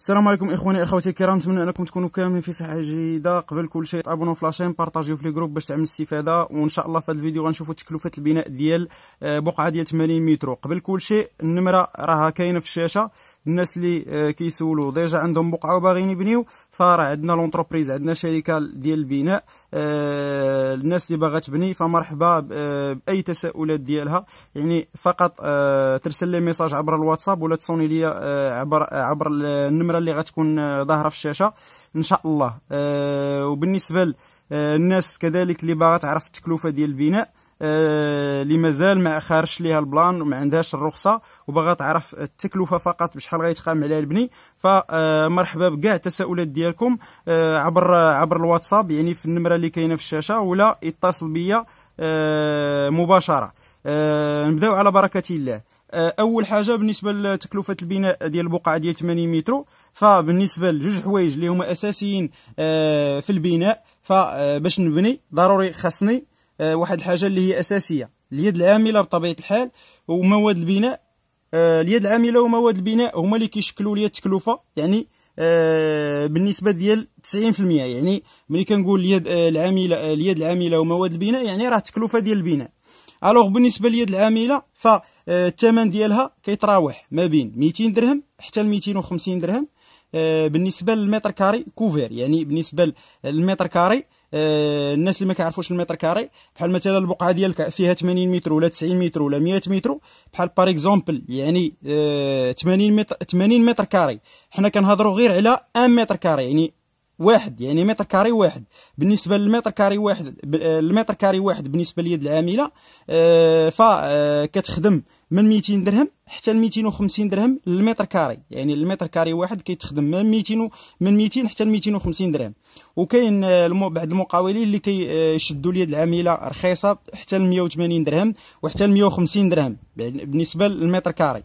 السلام عليكم اخواني اخواتي الكرام نتمنى انكم تكونوا كاملين في صحه جيده قبل كل شيء تابونوا في لاشين بارطاجيو في الجروب باش تعمل الاستفاده وان شاء الله في هذا الفيديو غنشوفوا تكلفه البناء ديال آه، بقعه ديال 80 متر قبل كل شيء النمره راها كاينه في الشاشه الناس اللي آه، كيسولوا ديجا عندهم بقعه وباغيين يبنيو فراه عندنا لونتربريز عندنا شركه ديال البناء آه، الناس اللي باغا تبني فمرحبا آه، باي تساؤلات ديالها يعني فقط ترسل لي ميساج عبر الواتساب ولا تصوني لي عبر عبر النمره اللي غتكون ظاهره في الشاشه ان شاء الله وبالنسبه للناس كذلك اللي باغا تعرف التكلفه ديال البناء اللي مازال ما خارش ليها البلان وما عندهاش الرخصه وباغا تعرف التكلفه فقط بشحال غيتقام عليها البني فمرحبا بكاع التساؤلات ديالكم آه، عبر عبر الواتساب يعني في النمره اللي كاينه في الشاشه ولا يتصل بيا آه، مباشره آه، نبداو على بركه الله اول حاجه بالنسبه لتكلفه البناء ديال البقعه ديال 80 متر فبالنسبه لجوج حوايج اللي هما اساسيين في البناء فباش نبني ضروري خاصني واحد الحاجه اللي هي اساسيه اليد العامله بطبيعه الحال ومواد البناء اليد آه، العامله ومواد البناء هما اللي كيشكلوا لي التكلفه يعني آه، بالنسبه ديال 90% يعني ملي كنقول اليد آه، العامله اليد العامله ومواد البناء يعني راه التكلفه ديال البناء الوغ بالنسبه لليد العامله فالثمن ديالها كيتراوح ما بين 200 درهم حتى ل 250 درهم بالنسبه للمتر كاري كوفير يعني بالنسبه للمتر كاري آه، الناس اللي ما كيعرفوش المتر كاري بحال مثلا البقعه ديالك فيها 80 متر ولا 90 متر ولا 100 متر بحال بار اكزومبل يعني 80 آه، متر 80 متر كاري حنا كنهضروا غير على 1 متر كاري يعني واحد يعني متر كاري واحد بالنسبه للمتر كاري واحد آه، المتر كاري واحد بالنسبه لليد العامله آه، فكتخدم آه، من 200 درهم حتى ل 250 درهم للمتر كاري يعني المتر كاري واحد كيتخدم من 200 من 200 حتى ل 250 درهم وكاين بعض المقاولين اللي كيشدوا اليد العامله رخيصه حتى ل 180 درهم وحتى ل 150 درهم بالنسبه للمتر كاري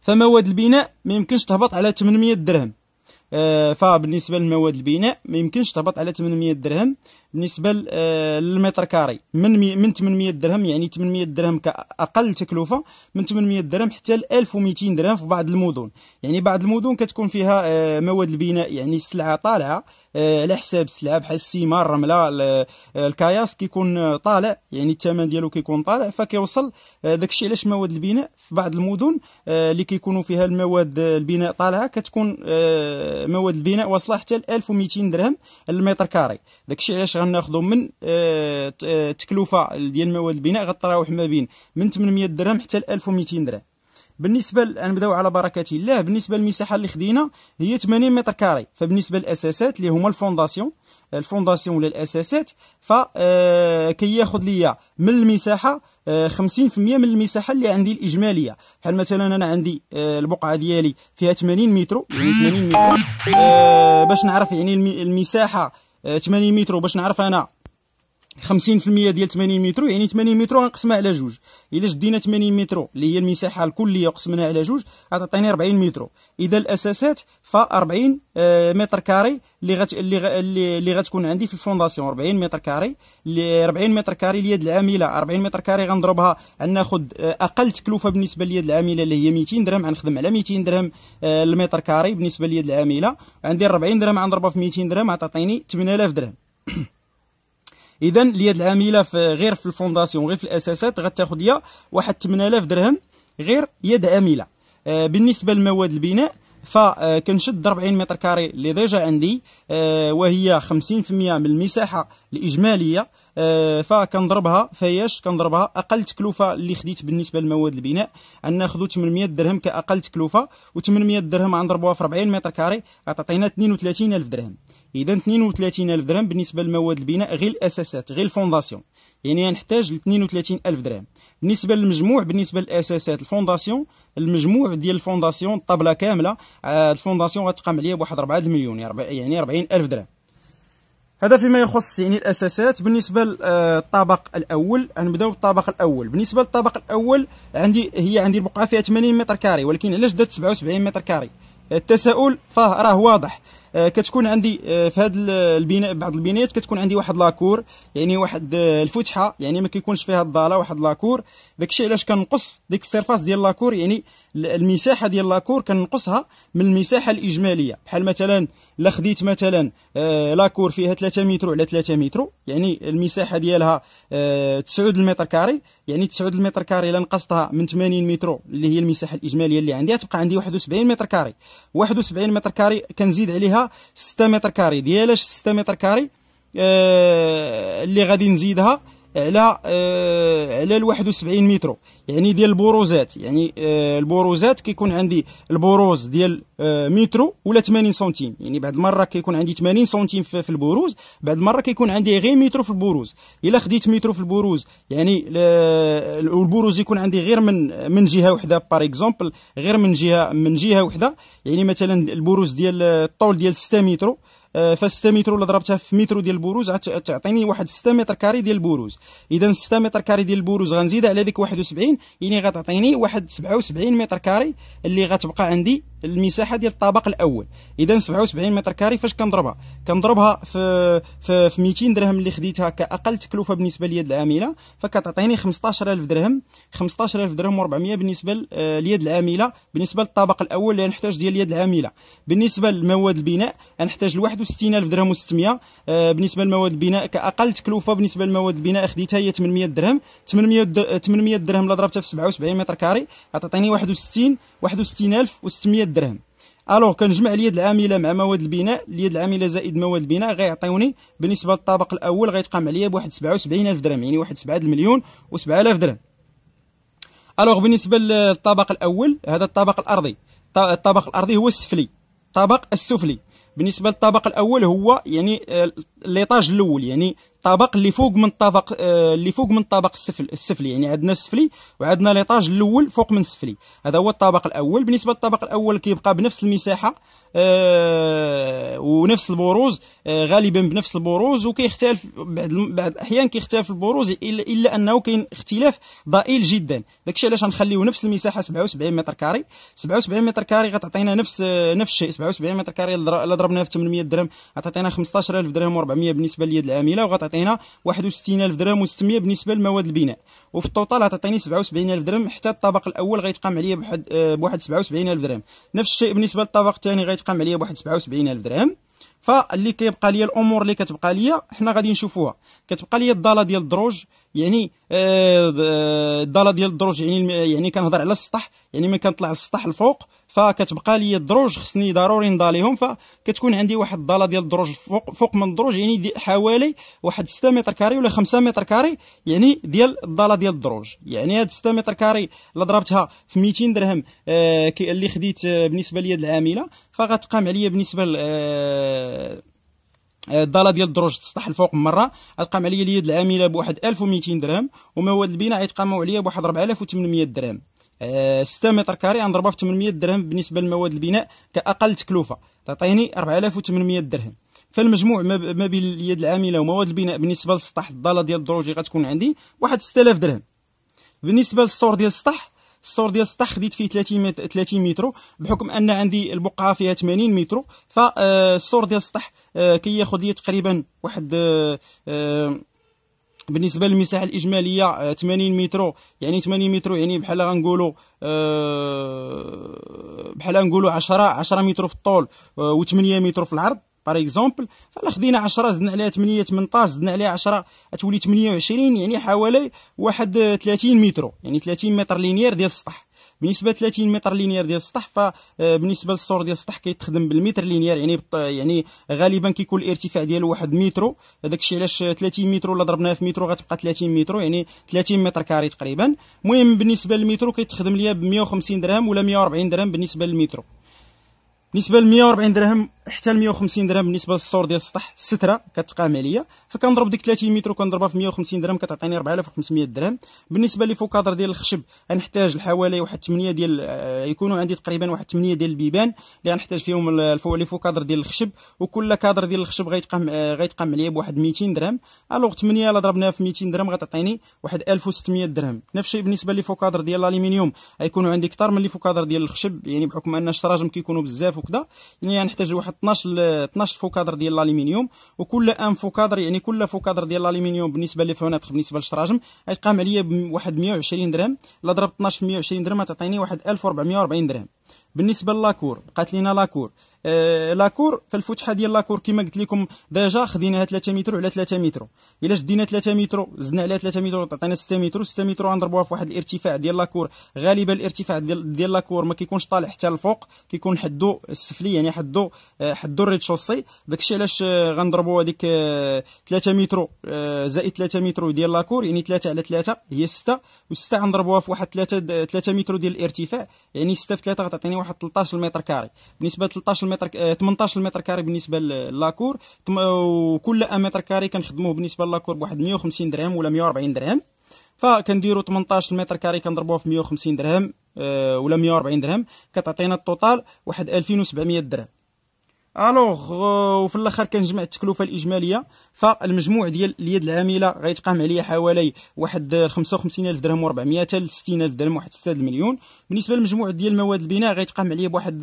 فمواد البناء ما يمكنش تهبط على 800 درهم آه، فبالنسبه للمواد البناء ما يمكنش تهبط على 800 درهم بالنسبه آه، للمتر كاري من من 800 درهم يعني 800 درهم كاقل تكلفه من 800 درهم حتى ل 1200 درهم في بعض المدن يعني بعض المدن كتكون فيها آه، مواد البناء يعني السلعه طالعه على آه، حساب السلعه بحال السيمار الرمله آه، الكاياس كيكون آه، طالع يعني الثمن ديالو كيكون طالع فكيوصل داكشي علاش مواد البناء في بعض المدن اللي كيكونوا فيها المواد البناء طالعه كتكون مواد البناء واصله حتى ل 1200 درهم المتر كاري داكشي علاش غناخذوا من التكلفه ديال مواد البناء غتراوح ما بين من 800 درهم حتى ل 1200 درهم بالنسبه نبداو على بركه الله بالنسبه للمساحه اللي خدينا هي 80 متر كاري فبالنسبه للاساسات اللي هما الفونداسيون الفونداسيون ولا الاساسات ف آه، كياخذ ليا من المساحه 50% آه، من المساحه اللي عندي الاجماليه بحال مثلا انا عندي آه، البقعه ديالي فيها 80 متر يعني 80 متر باش نعرف يعني المساحه 80 متر باش نعرف انا 50% ديال 80 متر يعني 80 متر غنقسمها على جوج الا جدينا 80 متر اللي هي المساحه الكليه وقسمناها على جوج غتعطيني 40 متر اذا الاساسات ف 40 آه، متر كاري اللي غت اللي غ... اللي غتكون عندي في الفونداسيون 40 متر كاري اللي 40 متر كاري اليد العامله 40 متر كاري غنضربها غناخذ آه، اقل تكلفه بالنسبه لليد العامله اللي هي 200 درهم غنخدم على 200 درهم آه، المتر كاري بالنسبه لليد العامله عندي 40 درهم غنضربها في 200 درهم غتعطيني 8000 درهم اذا اليد العامله في غير في الفونداسيون غير في الاساسات غتاخذ ليا واحد 8000 درهم غير يد عامله آه، بالنسبه لمواد البناء فكنشد آه، 40 متر كاري اللي ديجا عندي آه، وهي 50% من المساحه الاجماليه آه، فكنضربها فياش كنضربها اقل تكلفه اللي خديت بالنسبه لمواد البناء ان ناخذوا 800 درهم كاقل تكلفه و800 درهم غنضربوها في 40 متر كاري غتعطينا 32000 درهم اذا 32000 درهم بالنسبه لمواد البناء غير الاساسات غير الفونداسيون يعني نحتاج ل 32000 درهم بالنسبه للمجموع بالنسبه للاساسات الفونداسيون المجموع ديال الفونداسيون الطابله كامله آه، الفونداسيون غتقام عليا بواحد 4 مليون يعني 40000 يعني درهم هذا فيما يخص يعني الاساسات بالنسبه للطابق الاول غنبداو بالطابق الاول بالنسبه للطابق الاول عندي هي عندي البقعه فيها 80 متر كاري ولكن علاش دات 77 متر كاري التساؤل فراه راه واضح آه، كتكون عندي آه، في هذا البناء بعض البنايات كتكون عندي واحد لاكور يعني واحد آه، الفتحه يعني ما كيكونش فيها الضاله واحد لاكور داكشي علاش كنقص ديك السيرفاس ديال لاكور يعني المساحه ديال لاكور كنقصها من المساحه الاجماليه بحال مثلا الا خديت مثلا لاكور فيها 3 متر على 3 متر يعني المساحه ديالها 9 متر كاري يعني 9 متر كاري الا نقصتها من 80 متر اللي هي المساحه الاجماليه اللي عندي تبقى عندي 71 متر كاري 71 متر كاري كنزيد عليها 6 متر كاري ديالاش 6 متر كاري آه، اللي غادي نزيدها على آه، على ال 71 مترو يعني ديال البروزات يعني آه، البروزات كيكون عندي البروز ديال آه، مترو ولا 80 سنتيم يعني بعد مره كيكون عندي 80 سنتيم في البروز بعد مره كيكون عندي غير مترو في البروز الا خديت مترو في البروز يعني البروز يكون عندي غير من من جهه وحده بار اكزومبل غير من جهه من جهه وحده يعني مثلا البروز ديال الطول ديال 6 مترو آه، فاش 6 متر ولا ضربتها في متر ديال البروز تعطيني واحد 6 متر كاري ديال البروز اذا 6 متر كاري ديال البروز غنزيدها على ديك 71 يعني غتعطيني واحد 77 متر كاري اللي غتبقى عندي المساحه ديال الطابق الاول اذا 77 متر كاري فاش كنضربها كنضربها في في, 200 درهم اللي خديتها كاقل تكلفه بالنسبه ليد العامله فكتعطيني 15000 درهم 15000 درهم و400 بالنسبه آه، ليد العامله بالنسبه للطابق الاول اللي نحتاج ديال اليد العامله بالنسبه لمواد البناء نحتاج لواحد 60000 درهم و600 آه، بالنسبه لمواد البناء كاقل تكلفه بالنسبه لمواد البناء خديتها هي 800 درهم 800 800 آه، درهم لضربتها ضربتها في 77 متر كاري غتعطيني 61 و600 درهم الوغ كنجمع اليد العامله مع مواد البناء اليد العامله زائد مواد البناء غيعطيوني بالنسبه للطابق الاول غيتقام عليا بواحد 77000 درهم يعني واحد 7 المليون و7000 درهم الوغ بالنسبه للطابق الاول هذا الطابق الارضي الطابق الارضي هو السفلي الطابق السفلي بالنسبه للطبق الاول هو يعني آه، الليطاج الاول يعني الطبق اللي فوق من الطبق آه، اللي فوق من الطبق السفل السفلي يعني عندنا السفلي وعندنا ليطاج الاول فوق من السفلي هذا هو الطبق الاول بالنسبه للطبق الاول كيبقى بنفس المساحه آه، ونفس البروز آه، غالبا بنفس البروز وكيختلف بعض بعض الاحيان كيختلف البروز الا انه كاين اختلاف ضئيل جدا داكشي علاش غنخليو نفس المساحه 77 متر كاري 77 متر كاري غتعطينا نفس نفس الشيء 77 متر كاري الا ضربناها في 800 درهم غتعطينا 15000 درهم و400 بالنسبه لليد العامله وغتعطينا تعطينا 61000 درهم و600 بالنسبه لمواد البناء وفي التوتال غتعطيني 77000 درهم حتى الطبق الاول غيتقام عليا بواحد آه، بواحد 77000 درهم نفس الشيء بالنسبه للطبق الثاني غيتقام عليا بواحد 77000 درهم فاللي كيبقى ليا الامور اللي كتبقى ليا حنا غادي نشوفوها كتبقى ليا الضاله ديال الدروج يعني آه، آه، الضاله ديال الدروج يعني يعني كنهضر على السطح يعني ملي كنطلع للسطح الفوق فكتبقى لي الدروج خصني ضروري نضاليهم فكتكون عندي واحد الضاله ديال الدروج فوق فوق من الدروج يعني حوالي واحد 6 متر كاري ولا 5 متر كاري يعني ديال الضاله ديال الدروج يعني هاد 6 متر كاري الا ضربتها في 200 درهم آه، اللي خديت بالنسبه لي العامله فغتقام عليا بالنسبه آه، الضاله ديال الدروج تسطح الفوق مره غتقام عليا اليد العامله بواحد 1200 درهم ومواد البناء غيتقاموا عليا بواحد 4800 درهم 6 آه، متر كاري غنضربها في 800 درهم بالنسبه لمواد البناء كاقل تكلفه تعطيني 4800 درهم فالمجموع ما بين اليد العامله ومواد البناء بالنسبه للسطح الضاله ديال الدروج غتكون عندي واحد 6000 درهم بالنسبه للسور ديال السطح السور ديال السطح خديت فيه 30 متر 30 متر بحكم ان عندي البقعه فيها 80 متر فالسور آه، ديال السطح آه، كياخذ لي تقريبا واحد آه، بالنسبه للمساحه الاجماليه 80 متر يعني 80 متر يعني بحال غنقولوا بحال غنقولوا 10 10 متر في الطول و8 متر في العرض باغ اكزومبل فلا خدينا 10 زدنا عليها 8 18 زدنا عليها 10 تولي 28 يعني حوالي واحد 30 متر يعني 30 متر لينير ديال السطح بالنسبه 30 متر لينير ديال السطح فبالنسبه آه، للسور ديال السطح كيتخدم بالمتر لينير يعني يعني غالبا كيكون الارتفاع ديالو واحد متر هذاك الشيء علاش 30 متر ولا ضربناها في متر غتبقى 30 متر يعني 30 متر كاري تقريبا المهم بالنسبه للمترو كيتخدم ليا ب 150 درهم ولا 140 درهم بالنسبه للمترو بالنسبه ل 140 درهم حتى ل 150 درهم بالنسبه للسور ديال السطح الستره كتقام عليا فكنضرب ديك 30 متر وكنضربها في 150 درهم كتعطيني 4500 درهم بالنسبه لي فوكادر ديال الخشب غنحتاج لحوالي واحد 8 ديال آه، يكونوا عندي تقريبا واحد 8 ديال البيبان اللي غنحتاج فيهم لي فوكادر ديال الخشب وكل كادر ديال الخشب غيتقام آه، غيتقام عليا بواحد 200 درهم الوغ 8 الا ضربناها في 200 درهم غتعطيني واحد 1600 درهم نفس الشيء بالنسبه لي فوكادر ديال الالومنيوم غيكونوا عندي اكثر من لي فوكادر ديال الخشب يعني بحكم ان الشراجم كيكونوا بزاف وكذا يعني غنحتاج واحد 12 12 فوكادر ديال الالومنيوم وكل ان فوكادر يعني كل فوكادر ديال الالومنيوم بالنسبه للفوناتخ بالنسبه للشراجم غيقام عليا بواحد 120 درهم الا ضربت 12 في 120 درهم غتعطيني واحد 1440 درهم بالنسبه للاكور بقات لينا لاكور آه، لاكور فالفتحه ديال لاكور كما قلت لكم ديجا خديناها 3 متر على 3 متر الا شدينا 3 متر زدنا عليها 3 متر تعطينا 6 متر 6 متر غنضربوها في واحد الارتفاع ديال لاكور غالبا الارتفاع ديال, ديال لاكور ما كيكونش طالع حتى الفوق كيكون حدو السفلي يعني حدو آه، حدو الريد شوسي داكشي علاش آه، غنضربوا هذيك 3 متر زائد 3 متر ديال لاكور يعني 3 على 3 هي 6 و6 غنضربوها في واحد 3 3 متر ديال الارتفاع يعني 6 في 3 غتعطيني واحد 13 متر كاري بالنسبه ل 13 متر متر 18 آه، متر كاري بالنسبه للاكور وكل متر كاري كنخدموه بالنسبه للاكور بواحد 150 درهم ولا 140 درهم فكنديروا 18 متر كاري كنضربوه في 150 درهم آه، ولا 140 درهم كتعطينا التوتال واحد 2700 درهم الوغ euh, وفي الاخر كنجمع التكلفه الاجماليه فالمجموع ديال اليد العامله غيتقام عليا حوالي واحد 55000 درهم و400 ل 60000 درهم واحد 6 مليون بالنسبه للمجموع ديال مواد البناء غيتقام عليا بواحد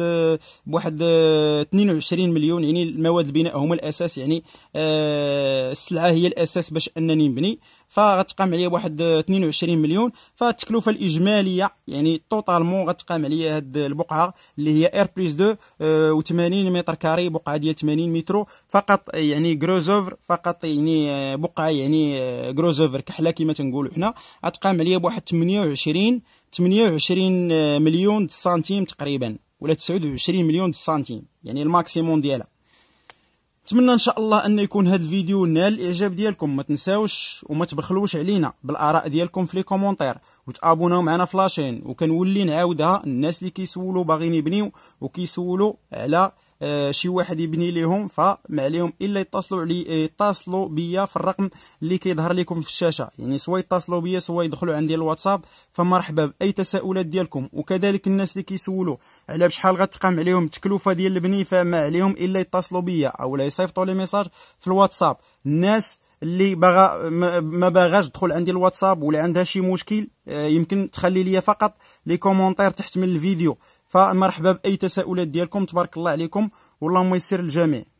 بواحد 22 مليون يعني مواد البناء هما الاساس يعني آه، السلعه هي الاساس باش انني نبني فغتقام عليا بواحد 22 مليون فالتكلفه الاجماليه يعني توتالمون غتقام عليا هاد البقعه اللي هي اير بليس 2 و80 متر كاري بقعه ديال 80 متر فقط يعني كروزوفر فقط يعني آه، بقعه يعني كروزوفر آه، كحله كما تنقولوا حنا غتقام عليا بواحد 28 28 آه، مليون سنتيم تقريبا ولا 29 مليون سنتيم يعني الماكسيموم ديالها نتمنى ان شاء الله ان يكون هذا الفيديو نال الاعجاب ديالكم ما تنساوش وما تبخلوش علينا بالاراء ديالكم في لي كومونتير وتابوناو معنا في لاشين وكنولي نعاودها الناس اللي كيسولوا باغيين يبنيو وكيسولوا على آه، شي واحد يبني ليهم فما عليهم الا يتصلوا علي آه، يتصلوا بيا في الرقم اللي كيظهر لكم في الشاشه يعني سواء يتصلوا بيا سواء يدخلوا عندي الواتساب فمرحبا باي تساؤلات ديالكم وكذلك الناس اللي كيسولوا على بشحال غتقام عليهم التكلفه ديال البني فما عليهم الا يتصلوا بيا او لا يصيفطوا لي ميساج في الواتساب الناس اللي باغا ما باغاش تدخل عندي الواتساب ولا عندها شي مشكل آه، يمكن تخلي لي فقط لي كومونتير تحت من الفيديو فمرحبا باي تساؤلات ديالكم تبارك الله عليكم واللهم يسر الجميع